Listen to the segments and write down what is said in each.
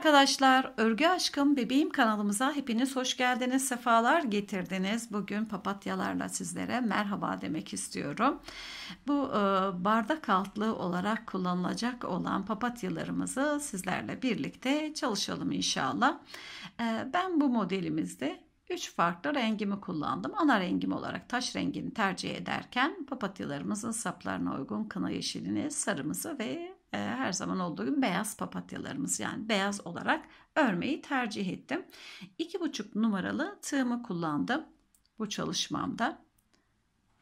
arkadaşlar, Örgü Aşkım Bebeğim kanalımıza hepiniz hoş geldiniz, sefalar getirdiniz. Bugün papatyalarla sizlere merhaba demek istiyorum. Bu e, bardak altlı olarak kullanılacak olan papatyalarımızı sizlerle birlikte çalışalım inşallah. E, ben bu modelimizde 3 farklı rengimi kullandım. Ana rengim olarak taş rengini tercih ederken papatyalarımızın saplarına uygun kına yeşilini, sarımızı ve e, her zaman olduğu gibi beyaz papatyalarımız yani beyaz olarak örmeyi tercih ettim. 2,5 numaralı tığımı kullandım bu çalışmamda.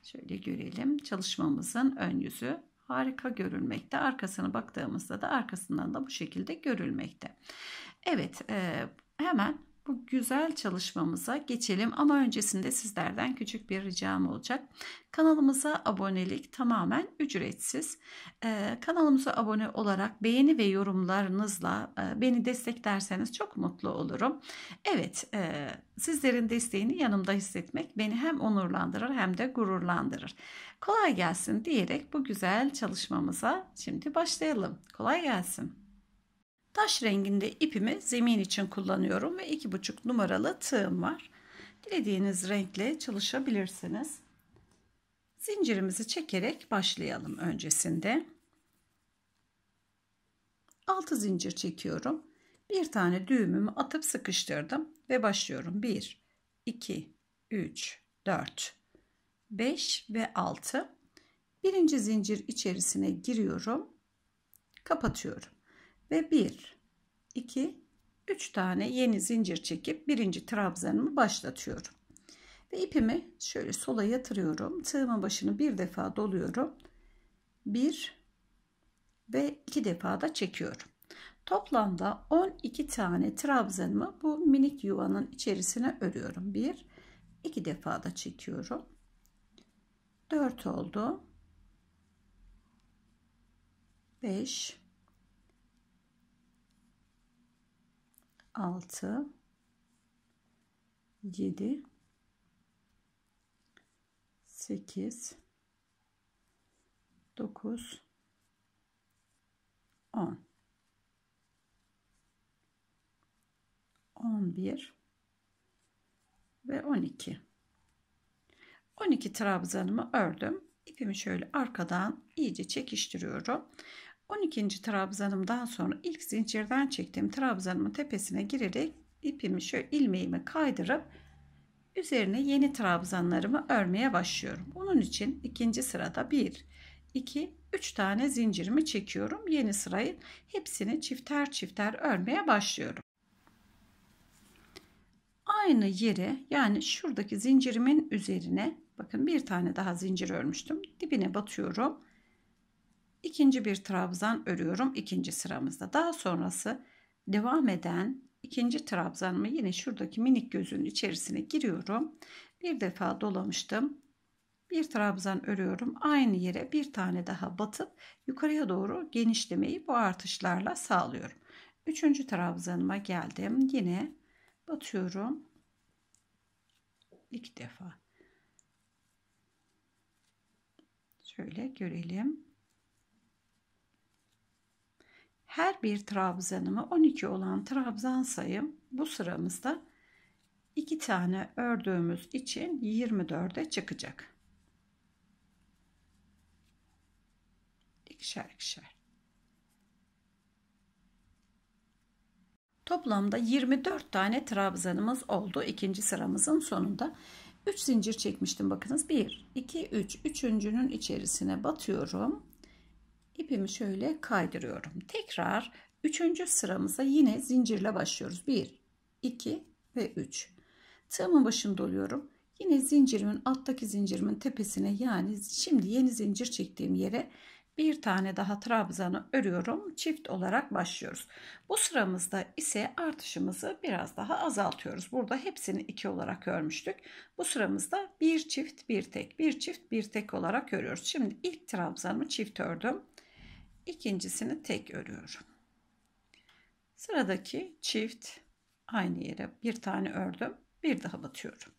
Şöyle görelim çalışmamızın ön yüzü harika görülmekte. Arkasına baktığımızda da arkasından da bu şekilde görülmekte. Evet e, hemen bu güzel çalışmamıza geçelim ama öncesinde sizlerden küçük bir ricam olacak. Kanalımıza abonelik tamamen ücretsiz. Ee, kanalımıza abone olarak beğeni ve yorumlarınızla e, beni desteklerseniz çok mutlu olurum. Evet e, sizlerin desteğini yanımda hissetmek beni hem onurlandırır hem de gururlandırır. Kolay gelsin diyerek bu güzel çalışmamıza şimdi başlayalım. Kolay gelsin. Taş renginde ipimi zemin için kullanıyorum ve iki buçuk numaralı tığım var. Dilediğiniz renkle çalışabilirsiniz. Zincirimizi çekerek başlayalım öncesinde. 6 zincir çekiyorum. Bir tane düğümümü atıp sıkıştırdım ve başlıyorum. 1, 2, 3, 4, 5 ve 6. Birinci zincir içerisine giriyorum. Kapatıyorum ve 1 2 3 tane yeni zincir çekip birinci trabzanımı başlatıyorum. Ve ipimi şöyle sola yatırıyorum. Tığımın başını bir defa doluyorum. 1 ve 2 defa da çekiyorum. Toplamda 12 tane trabzanımı bu minik yuvanın içerisine örüyorum. 1 2 defa da çekiyorum. 4 oldu. 5 6 7 8 9 10 11 ve 12 12 trabzanımı ördüm İpimi şöyle arkadan iyice çekiştiriyorum 12. trabzanımdan sonra ilk zincirden çektiğim trabzanımın tepesine girerek ipimi şöyle ilmeğimi kaydırıp üzerine yeni trabzanlarımı örmeye başlıyorum. Bunun için ikinci sırada 1 2 3 tane zincirimi çekiyorum. Yeni sırayı hepsini çifter çifter örmeye başlıyorum. Aynı yere yani şuradaki zincirimin üzerine bakın bir tane daha zincir örmüştüm. Dibine batıyorum ikinci bir trabzan örüyorum ikinci sıramızda. Daha sonrası devam eden ikinci trabzanımı yine şuradaki minik gözün içerisine giriyorum. Bir defa dolamıştım. Bir trabzan örüyorum. Aynı yere bir tane daha batıp yukarıya doğru genişlemeyi bu artışlarla sağlıyorum. Üçüncü trabzanıma geldim. Yine batıyorum. iki defa. Şöyle görelim her bir trabzanımı 12 olan trabzan sayım bu sıramızda 2 tane ördüğümüz için 24'e çıkacak. İkişer ikişer. Toplamda 24 tane trabzanımız oldu ikinci sıramızın sonunda. 3 zincir çekmiştim bakınız 1 2 3 üçüncünün içerisine batıyorum ipimi şöyle kaydırıyorum. Tekrar 3. sıramıza yine zincirle başlıyoruz. 1, 2 ve 3. Tığımın başını doluyorum. Yine zincirimin alttaki zincirimin tepesine yani şimdi yeni zincir çektiğim yere bir tane daha trabzanı örüyorum. Çift olarak başlıyoruz. Bu sıramızda ise artışımızı biraz daha azaltıyoruz. Burada hepsini iki olarak örmüştük. Bu sıramızda bir çift bir tek bir çift bir tek olarak örüyoruz. Şimdi ilk trabzanımı çift ördüm ikincisini tek örüyorum. Sıradaki çift aynı yere bir tane ördüm. Bir daha batıyorum.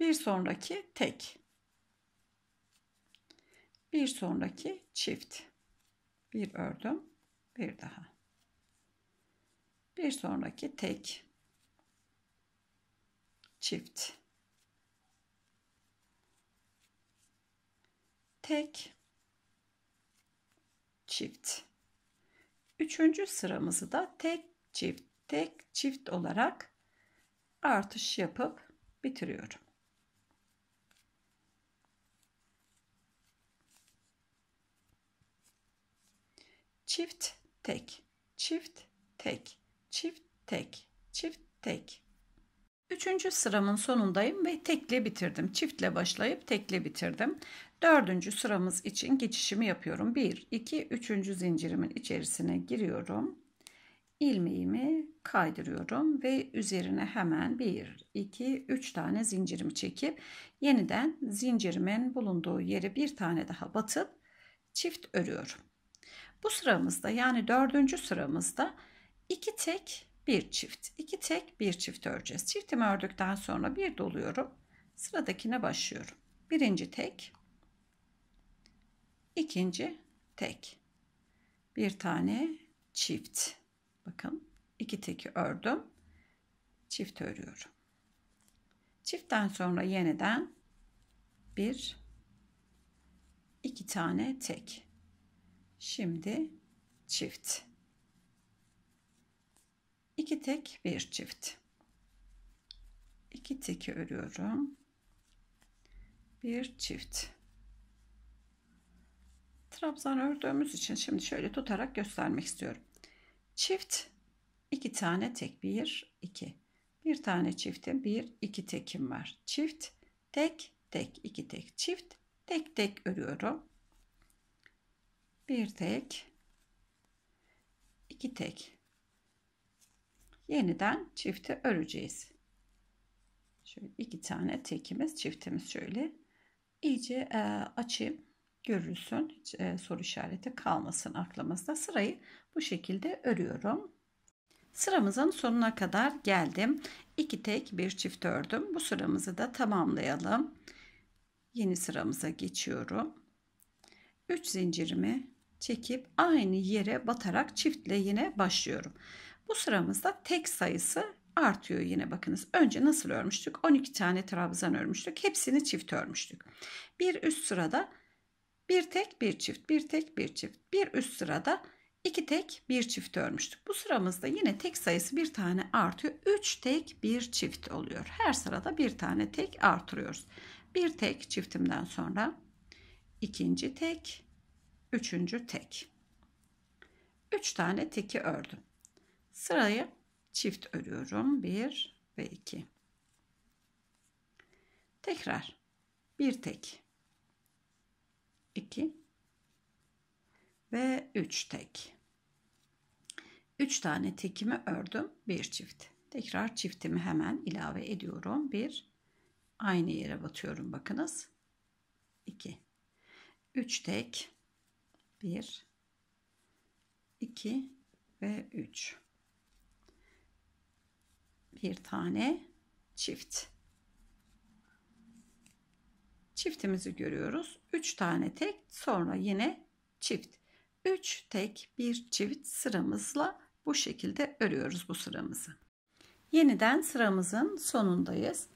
Bir sonraki tek. Bir sonraki çift. Bir ördüm. Bir daha. Bir sonraki tek. Çift. Tek çift. Üçüncü sıramızı da tek çift, tek çift olarak artış yapıp bitiriyorum. Çift tek, çift tek, çift tek, çift tek. Üçüncü sıramın sonundayım ve tekle bitirdim. Çiftle başlayıp tekle bitirdim. Dördüncü sıramız için geçişimi yapıyorum. 1, 2, 3. zincirimin içerisine giriyorum. Ilmeğimi kaydırıyorum ve üzerine hemen 1, 2, 3 tane zincirimi çekip yeniden zincirimin bulunduğu yere bir tane daha batıp çift örüyorum. Bu sıramızda yani dördüncü sıramızda iki tek bir çift, iki tek bir çift öreceğiz. Çiftimi ördükten sonra bir doluyorum. Sıradakine başlıyorum. Birinci tek, İkinci tek. Bir tane çift. Bakın iki teki ördüm. Çift örüyorum. Çiftten sonra yeniden bir iki tane tek. Şimdi çift. İki tek, bir çift. İki teki örüyorum. Bir çift trabzan ördüğümüz için şimdi şöyle tutarak göstermek istiyorum. Çift 2 tane tek 1 2. Bir tane çifte 1 2 tekim var. Çift tek tek 2 tek çift tek tek örüyorum. Bir tek 2 tek. Yeniden çifte öreceğiz. Şöyle iki tane tekimiz, çiftimiz şöyle iyice e, açayım görülsün. Hiç e, soru işareti kalmasın aklımızda. Sırayı bu şekilde örüyorum. Sıramızın sonuna kadar geldim. 2 tek bir çift ördüm. Bu sıramızı da tamamlayalım. Yeni sıramıza geçiyorum. 3 zincirimi çekip aynı yere batarak çiftle yine başlıyorum. Bu sıramızda tek sayısı artıyor yine bakınız. Önce nasıl örmüştük? 12 tane trabzan örmüştük. Hepsini çift örmüştük. Bir üst sırada bir tek bir çift bir tek bir çift bir üst sırada iki tek bir çift örmüştük. Bu sıramızda yine tek sayısı bir tane artıyor. Üç tek bir çift oluyor. Her sırada bir tane tek artırıyoruz. Bir tek çiftimden sonra ikinci tek, üçüncü tek. Üç tane teki ördüm. Sırayı çift örüyorum. Bir ve iki. Tekrar bir tek 2 ve 3 tek. 3 tane tekimi ördüm. 1 çift. Tekrar çiftimi hemen ilave ediyorum. 1 aynı yere batıyorum bakınız. 2 3 tek 1 2 ve 3 bir tane çift çiftimizi görüyoruz. 3 tane tek sonra yine çift. 3 tek bir çift sıramızla bu şekilde örüyoruz bu sıramızı. Yeniden sıramızın sonundayız.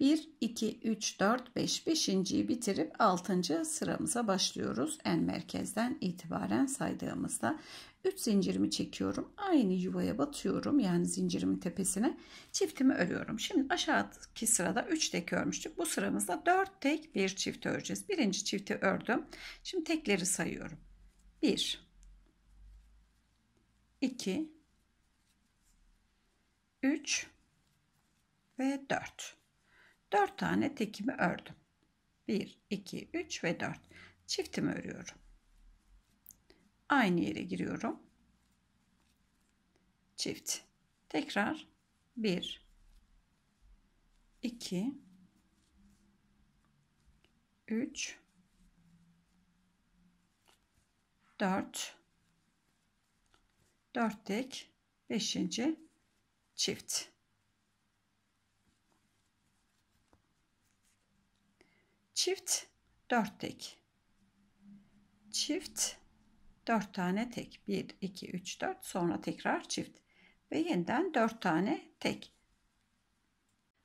1, 2, 3, 4, 5. Beşinciyi bitirip 6. sıramıza başlıyoruz. En merkezden itibaren saydığımızda 3 zincirimi çekiyorum. Aynı yuvaya batıyorum. Yani zincirimin tepesine çiftimi örüyorum. Şimdi aşağıdaki sırada 3 tek örmüştük. Bu sıramızda 4 tek bir çift öreceğiz. Birinci çifti ördüm. Şimdi tekleri sayıyorum. 1 2 3 ve 4 4 tane tekimi ördüm. 1, 2, 3 ve 4. Çiftimi örüyorum. Aynı yere giriyorum. Çift. Tekrar 1, 2, 3, 4, 4 tek, 5. çift. Çift dört tek. Çift dört tane tek. 1, 2, 3, 4 sonra tekrar çift. Ve yeniden dört tane tek.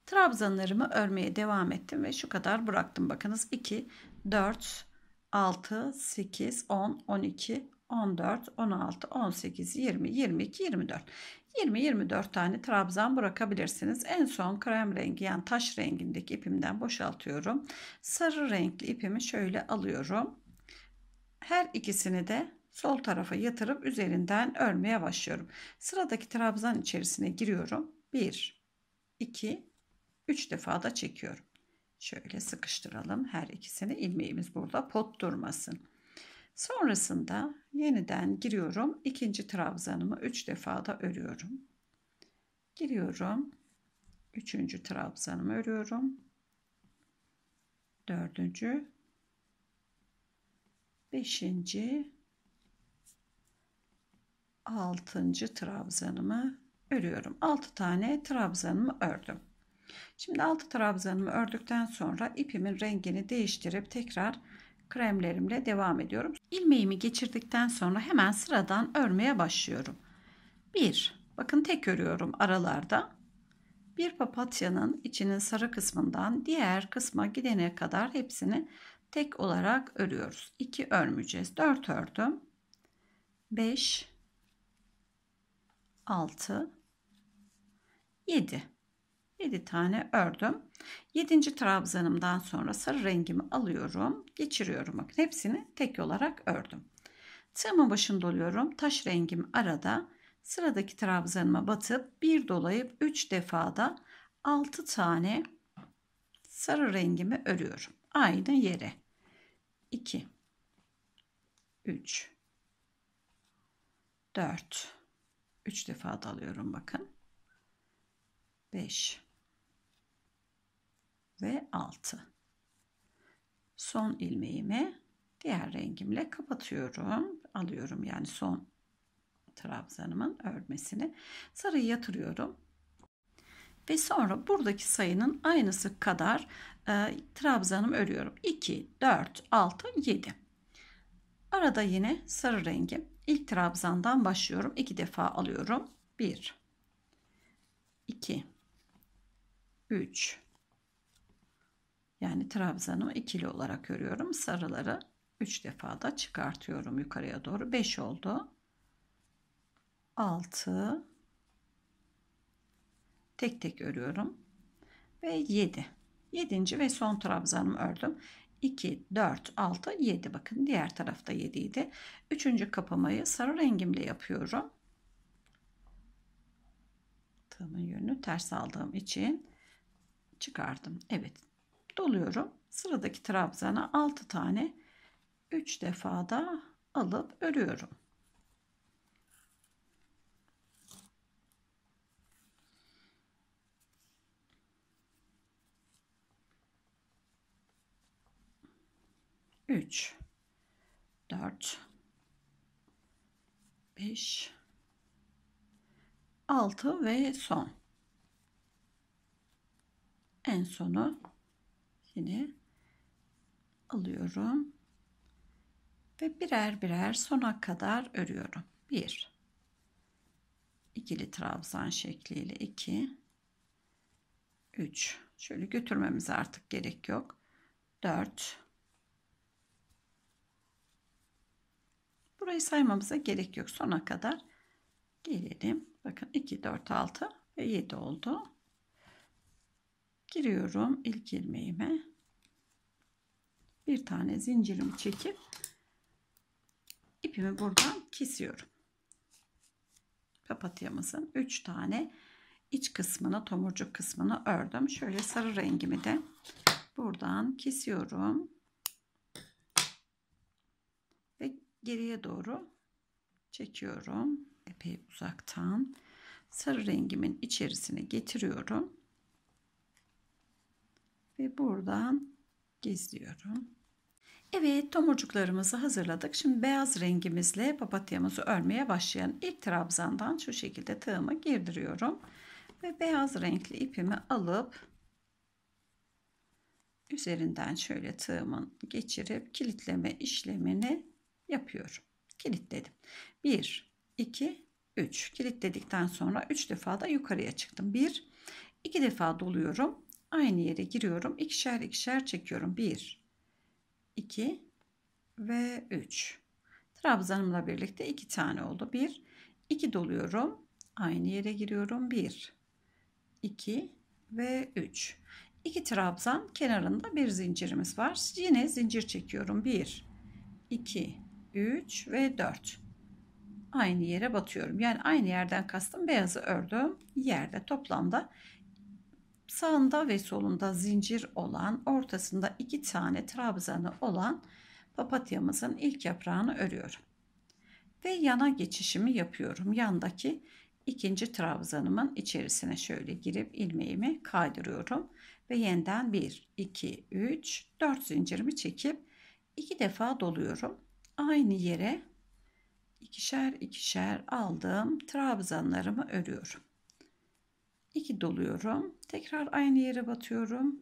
Trabzanlarımı örmeye devam ettim ve şu kadar bıraktım. Bakınız 2, 4, 6, 8, 10, 12, 14, 16, 18, 20, 22, 24. 20-24 tane trabzan bırakabilirsiniz. En son krem rengi yani taş rengindeki ipimden boşaltıyorum. Sarı renkli ipimi şöyle alıyorum. Her ikisini de sol tarafa yatırıp üzerinden örmeye başlıyorum. Sıradaki trabzan içerisine giriyorum. 1, 2, 3 defa da çekiyorum. Şöyle sıkıştıralım her ikisini. ilmeğimiz burada pot durmasın. Sonrasında yeniden giriyorum. ikinci trabzanımı 3 defa da örüyorum. Giriyorum. Üçüncü trabzanımı örüyorum. Dördüncü. Beşinci. Altıncı trabzanımı örüyorum. Altı tane trabzanımı ördüm. Şimdi altı trabzanımı ördükten sonra ipimin rengini değiştirip tekrar kremlerimle devam ediyorum. İlmeğimi geçirdikten sonra hemen sıradan örmeye başlıyorum. 1. Bakın tek örüyorum aralarda. Bir papatyanın içinin sarı kısmından diğer kısma gidene kadar hepsini tek olarak örüyoruz. 2 örmeyeceğiz. 4 ördüm. 5 6 7 7 tane ördüm. 7. trabzanımdan sonra sarı rengimi alıyorum. Geçiriyorum. Bakın hepsini tek olarak ördüm. Tığımın başını doluyorum. Taş rengim arada. Sıradaki trabzanıma batıp bir dolayıp 3 defada 6 tane sarı rengimi örüyorum. Aynı yere. 2 3 4 3 defa dalıyorum bakın. 5 ve 6. Son ilmeğimi diğer rengimle kapatıyorum. Alıyorum yani son trabzanımın örmesini. Sarıyı yatırıyorum. Ve sonra buradaki sayının aynısı kadar e, trabzanımı örüyorum. 2, 4, 6, 7. Arada yine sarı rengim, ilk trabzandan başlıyorum. 2 defa alıyorum. 1 2 3 yani trabzanımı ikili olarak örüyorum. Sarıları 3 defa da çıkartıyorum yukarıya doğru. 5 oldu. 6 tek tek örüyorum. Ve 7. 7. ve son trabzanımı ördüm. 2, 4, 6, 7. Bakın diğer tarafta 7 idi. Üçüncü kapamayı sarı rengimle yapıyorum. Tığımın yönünü ters aldığım için çıkardım. Evet doluyorum. Sıradaki trabzana 6 tane 3 defada alıp örüyorum. Üç, dört, beş, altı ve son. En sonu Yine alıyorum ve birer birer sona kadar örüyorum. 1 ikili trabzan şekliyle 2 3 şöyle götürmemize artık gerek yok. 4 Burayı saymamıza gerek yok. Sona kadar gelelim. Bakın 2 4 6 ve 7 oldu giriyorum ilk ilmeğime bir tane zincirimi çekip ipimi buradan kesiyorum papatyamızın 3 tane iç kısmını tomurcuk kısmını ördüm şöyle sarı rengimi de buradan kesiyorum ve geriye doğru çekiyorum epey uzaktan sarı rengimin içerisine getiriyorum ve buradan gizliyorum. Evet tomurcuklarımızı hazırladık. Şimdi beyaz rengimizle papatyamızı örmeye başlayan ilk trabzandan şu şekilde tığımı girdiriyorum. Ve beyaz renkli ipimi alıp üzerinden şöyle tığımın geçirip kilitleme işlemini yapıyorum. Kilitledim. 1, 2, 3. Kilitledikten sonra 3 defa da yukarıya çıktım. 1, 2 defa doluyorum aynı yere giriyorum. İkişer ikişer çekiyorum. 1, 2 ve 3. Trabzanımla birlikte 2 tane oldu. 1, 2 doluyorum. Aynı yere giriyorum. 1, 2 ve 3. 2 trabzan kenarında bir zincirimiz var. Yine zincir çekiyorum. 1, 2, 3 ve 4 aynı yere batıyorum. Yani aynı yerden kastım beyazı ördüm. Yerde toplamda sağında ve solunda zincir olan ortasında iki tane trabzanı olan papatyamızın ilk yaprağını örüyorum. Ve yana geçişimi yapıyorum. Yandaki ikinci trabzanımın içerisine şöyle girip ilmeğimi kaydırıyorum. Ve yeniden 1, 2, 3, 4 zincirimi çekip iki defa doluyorum. Aynı yere ikişer ikişer aldığım trabzanlarımı örüyorum doluyorum. Tekrar aynı yere batıyorum.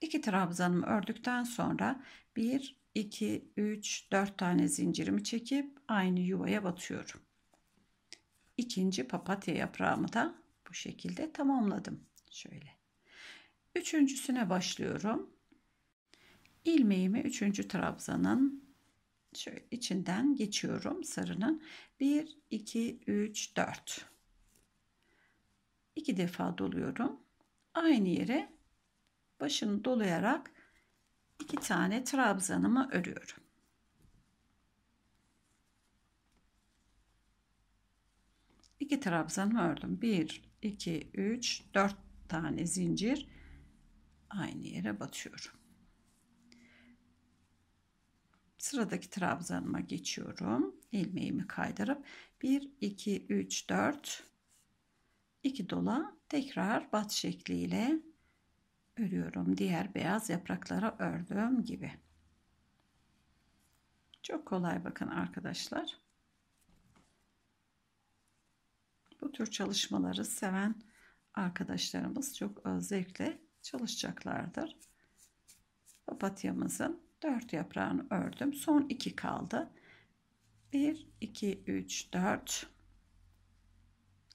2 trabzanımı ördükten sonra 1 2 3 4 tane zincirimi çekip aynı yuvaya batıyorum. İkinci papatya yaprağımı da bu şekilde tamamladım. Şöyle. Üçüncüsüne başlıyorum. Ilmeğimi üçüncü trabzanın şöyle içinden geçiyorum sarının 1 2 3 4 iki defa doluyorum. Aynı yere başını dolayarak iki tane trabzanımı örüyorum. İki trabzanımı ördüm. 1 2 3 4 tane zincir aynı yere batıyorum. Sıradaki trabzanıma geçiyorum. Ilmeğimi kaydırıp 1 2 3 4 2 dola tekrar bat şekliyle örüyorum. Diğer beyaz yapraklara ördüğüm gibi. Çok kolay bakın arkadaşlar. Bu tür çalışmaları seven arkadaşlarımız çok zevkle çalışacaklardır. Papatyamızın 4 yaprağını ördüm. Son 2 kaldı. 1, 2, 3, 4,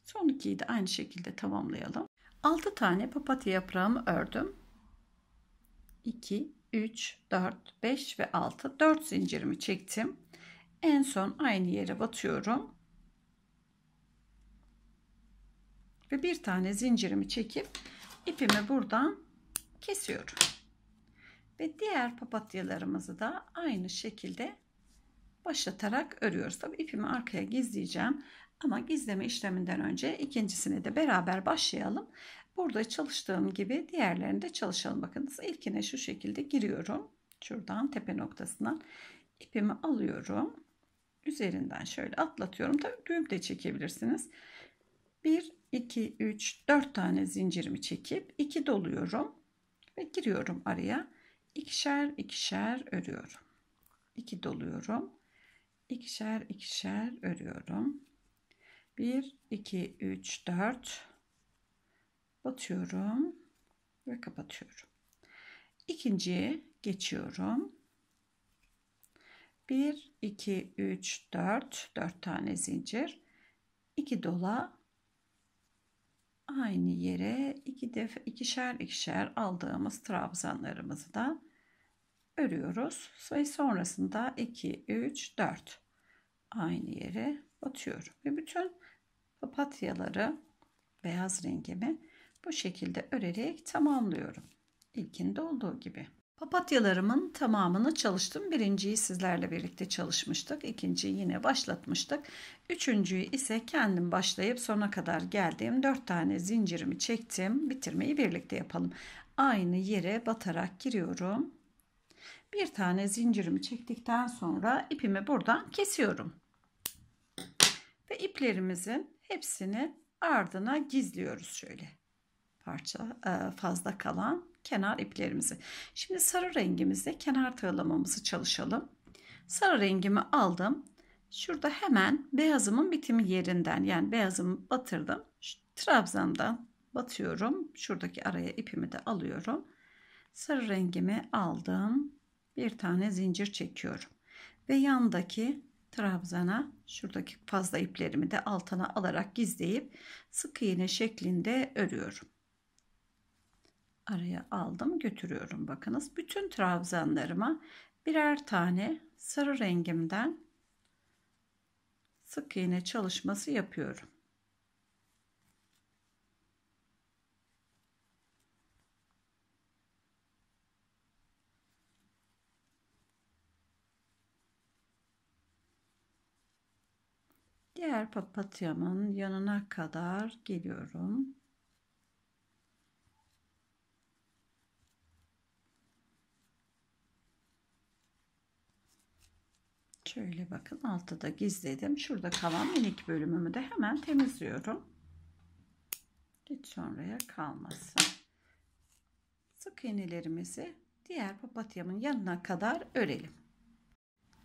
Son ikiyi de aynı şekilde tamamlayalım. 6 tane papatya yaprağımı ördüm. 2, 3, 4, 5 ve 6. 4 zincirimi çektim. En son aynı yere batıyorum. Ve bir tane zincirimi çekip ipimi buradan kesiyorum. Ve diğer papatyalarımızı da aynı şekilde başlatarak örüyoruz. Tabi ipimi arkaya gizleyeceğim. Ama gizleme işleminden önce ikincisine de beraber başlayalım. Burada çalıştığım gibi diğerlerini de çalışalım. Bakınız ilkine şu şekilde giriyorum. Şuradan tepe noktasından ipimi alıyorum. Üzerinden şöyle atlatıyorum. Tabii düğüm de çekebilirsiniz. 1, 2, 3, 4 tane zincirimi çekip 2 doluyorum. Ve giriyorum araya. İkişer ikişer örüyorum. 2 doluyorum. İkişer ikişer örüyorum. 1 2 3 4 batıyorum ve kapatıyorum. İkinci geçiyorum. 1 2 3 4 4 tane zincir. 2 dola aynı yere iki defa ikişer ikişer aldığımız trabzanlarımızı da örüyoruz. Ve sonrasında 2 3 4 aynı yere Atıyorum Ve bütün papatyaları beyaz rengimi bu şekilde örerek tamamlıyorum. İlkinde olduğu gibi. Papatyalarımın tamamını çalıştım. Birinciyi sizlerle birlikte çalışmıştık. ikinciyi yine başlatmıştık. Üçüncüyü ise kendim başlayıp sona kadar geldiğim dört tane zincirimi çektim. Bitirmeyi birlikte yapalım. Aynı yere batarak giriyorum. Bir tane zincirimi çektikten sonra ipimi buradan kesiyorum ve iplerimizin hepsini ardına gizliyoruz şöyle. Parça e, fazla kalan kenar iplerimizi. Şimdi sarı rengimizle kenar tığlamamızı çalışalım. Sarı rengimi aldım. Şurada hemen beyazımın bitimi yerinden yani beyazımı batırdım. Şu trabzandan batıyorum. Şuradaki araya ipimi de alıyorum. Sarı rengimi aldım. Bir tane zincir çekiyorum. Ve yandaki trabzana şuradaki fazla iplerimi de altına alarak gizleyip sık iğne şeklinde örüyorum. Araya aldım götürüyorum bakınız. Bütün trabzanlarıma birer tane sarı rengimden sık iğne çalışması yapıyorum. diğer papatyamın yanına kadar geliyorum. Şöyle bakın altı da gizledim. Şurada kalan minik bölümümü de hemen temizliyorum. Hiç sonraya kalmasın. Sık iğnelerimizi diğer papatyamın yanına kadar örelim.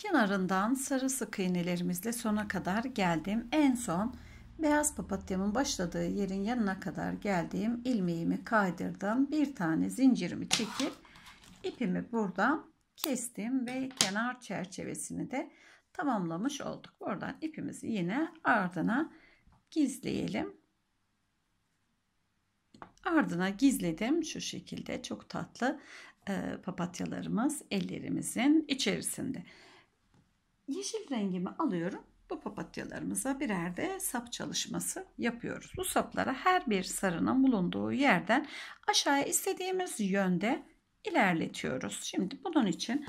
Kenarından sarı sık iğnelerimizle sona kadar geldim. En son beyaz papatyamın başladığı yerin yanına kadar geldiğim ilmeğimi kaydırdım. Bir tane zincirimi çekip ipimi burada kestim ve kenar çerçevesini de tamamlamış olduk. Buradan ipimizi yine ardına gizleyelim. Ardına gizledim şu şekilde çok tatlı papatyalarımız ellerimizin içerisinde. Yeşil rengimi alıyorum. Bu papatyalarımıza birer de sap çalışması yapıyoruz. Bu saplara her bir sarının bulunduğu yerden aşağıya istediğimiz yönde ilerletiyoruz. Şimdi bunun için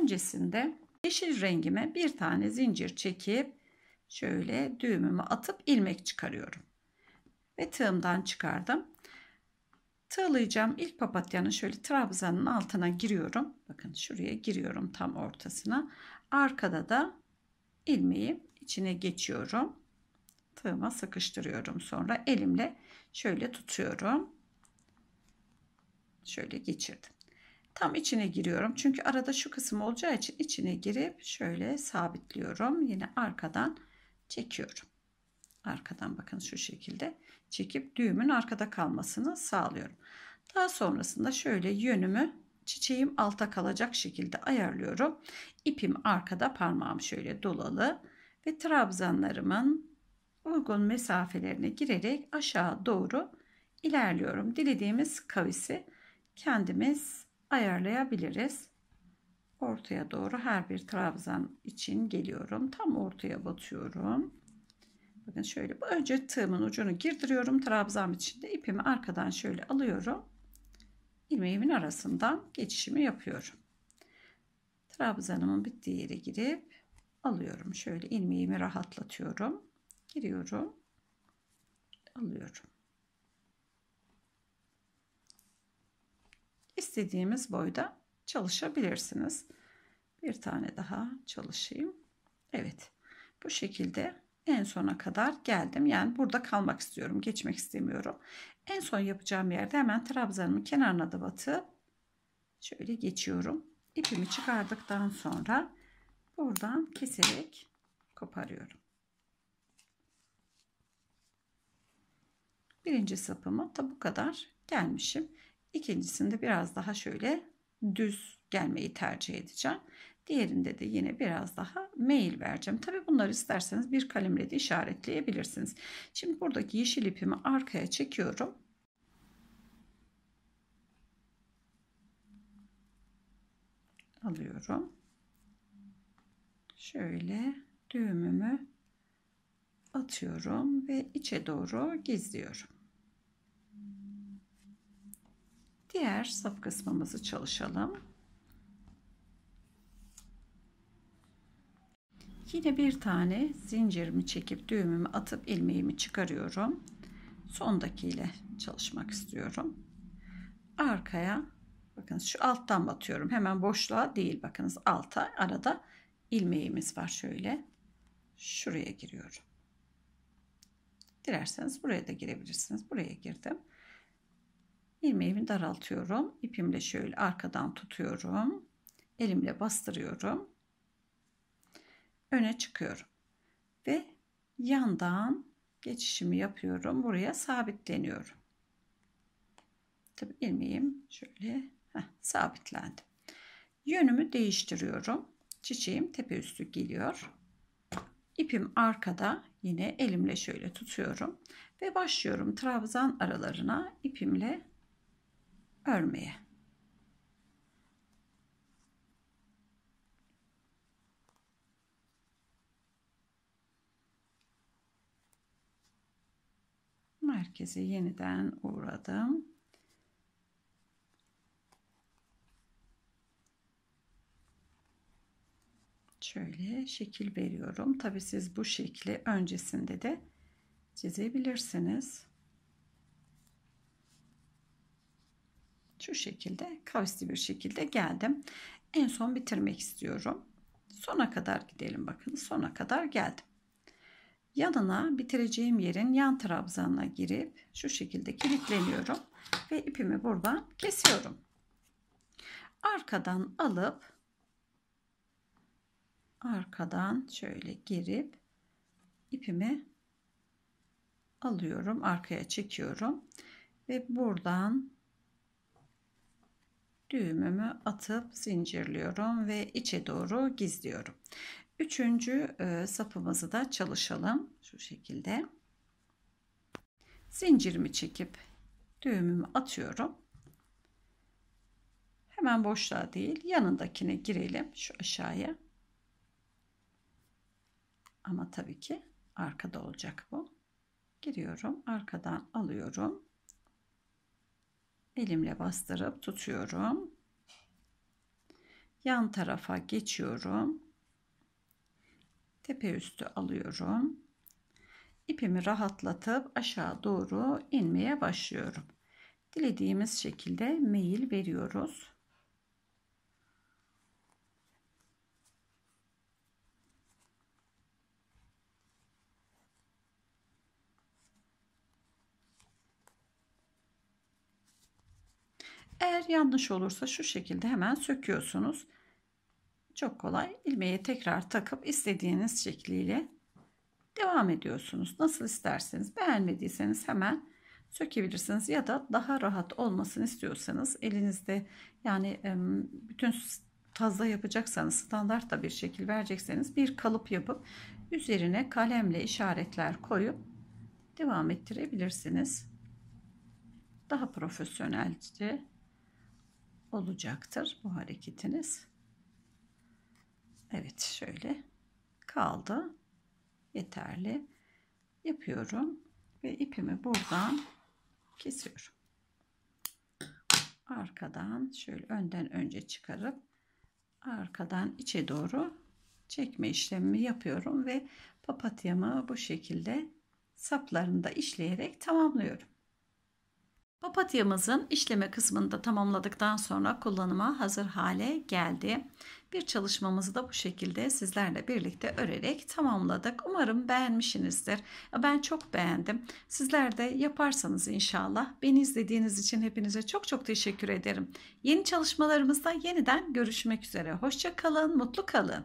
öncesinde yeşil rengime bir tane zincir çekip şöyle düğümümü atıp ilmek çıkarıyorum. Ve tığımdan çıkardım. Tığlayacağım ilk papatyanın şöyle trabzanın altına giriyorum. Bakın şuraya giriyorum tam ortasına. Arkada da ilmeği içine geçiyorum. Tığıma sıkıştırıyorum. Sonra elimle şöyle tutuyorum. Şöyle geçirdim. Tam içine giriyorum. Çünkü arada şu kısım olacağı için içine girip şöyle sabitliyorum. Yine arkadan çekiyorum. Arkadan bakın şu şekilde çekip düğümün arkada kalmasını sağlıyorum. Daha sonrasında şöyle yönümü çiçeğim alta kalacak şekilde ayarlıyorum. İpim arkada parmağım şöyle dolalı ve trabzanlarımın uygun mesafelerine girerek aşağı doğru ilerliyorum. Dilediğimiz kavisi kendimiz ayarlayabiliriz. Ortaya doğru her bir trabzan için geliyorum. Tam ortaya batıyorum. Bakın şöyle önce tığımın ucunu girdiriyorum. Trabzan içinde ipimi arkadan şöyle alıyorum ilmeğimin arasından geçişimi yapıyorum. Trabzanımın bittiği yere girip alıyorum. Şöyle ilmeğimi rahatlatıyorum. Giriyorum. Alıyorum. İstediğimiz boyda çalışabilirsiniz. Bir tane daha çalışayım. Evet. Bu şekilde en sona kadar geldim. Yani burada kalmak istiyorum. Geçmek istemiyorum. En son yapacağım yerde hemen trabzanımın kenarına da batıp şöyle geçiyorum. İpimi çıkardıktan sonra buradan keserek koparıyorum. Birinci sapımı da bu kadar gelmişim. İkincisinde biraz daha şöyle düz gelmeyi tercih edeceğim. Diğerinde de yine biraz daha mail vereceğim. Tabi bunları isterseniz bir kalemle de işaretleyebilirsiniz. Şimdi buradaki yeşil ipimi arkaya çekiyorum. Alıyorum. Şöyle düğümümü atıyorum ve içe doğru gizliyorum. Diğer sap kısmımızı çalışalım. Yine bir tane zincirimi çekip düğümümü atıp ilmeğimi çıkarıyorum. Sondakiyle çalışmak istiyorum. Arkaya bakın şu alttan batıyorum. Hemen boşluğa değil bakınız alta arada ilmeğimiz var şöyle. Şuraya giriyorum. Dilerseniz buraya da girebilirsiniz. Buraya girdim. İlmeğimi daraltıyorum. İpimle şöyle arkadan tutuyorum. Elimle bastırıyorum öne çıkıyorum. Ve yandan geçişimi yapıyorum. Buraya sabitleniyorum. Tabi ilmeğim şöyle heh, sabitlendi. Yönümü değiştiriyorum. Çiçeğim tepe üstü geliyor. İpim arkada yine elimle şöyle tutuyorum ve başlıyorum trabzan aralarına ipimle örmeye. merkeze yeniden uğradım. Şöyle şekil veriyorum. Tabi siz bu şekli öncesinde de çizebilirsiniz. Şu şekilde kavisli bir şekilde geldim. En son bitirmek istiyorum. Sona kadar gidelim bakın. Sona kadar geldim yanına bitireceğim yerin yan trabzanına girip şu şekilde kilitleniyorum ve ipimi buradan kesiyorum. Arkadan alıp arkadan şöyle girip ipimi alıyorum arkaya çekiyorum ve buradan düğümümü atıp zincirliyorum ve içe doğru gizliyorum. Üçüncü e, sapımızı da çalışalım. Şu şekilde. Zincirimi çekip düğümümü atıyorum. Hemen boşluğa değil yanındakine girelim. Şu aşağıya. Ama tabii ki arkada olacak bu. Giriyorum. Arkadan alıyorum. Elimle bastırıp tutuyorum. Yan tarafa geçiyorum tepe üstü alıyorum. İpimi rahatlatıp aşağı doğru inmeye başlıyorum. Dilediğimiz şekilde meyil veriyoruz. Eğer yanlış olursa şu şekilde hemen söküyorsunuz çok kolay ilmeği tekrar takıp istediğiniz şekliyle devam ediyorsunuz. Nasıl isterseniz beğenmediyseniz hemen sökebilirsiniz ya da daha rahat olmasını istiyorsanız elinizde yani bütün fazla yapacaksanız standart da bir şekil verecekseniz bir kalıp yapıp üzerine kalemle işaretler koyup devam ettirebilirsiniz. Daha profesyonelce olacaktır bu hareketiniz. Evet şöyle kaldı. Yeterli. Yapıyorum ve ipimi buradan kesiyorum. Arkadan şöyle önden önce çıkarıp arkadan içe doğru çekme işlemi yapıyorum ve papatyamı bu şekilde saplarında işleyerek tamamlıyorum. Papatyamızın işleme kısmını da tamamladıktan sonra kullanıma hazır hale geldi. Bir çalışmamızı da bu şekilde sizlerle birlikte örerek tamamladık. Umarım beğenmişsinizdir. Ben çok beğendim. Sizler de yaparsanız inşallah. Beni izlediğiniz için hepinize çok çok teşekkür ederim. Yeni çalışmalarımızda yeniden görüşmek üzere. Hoşça kalın, mutlu kalın.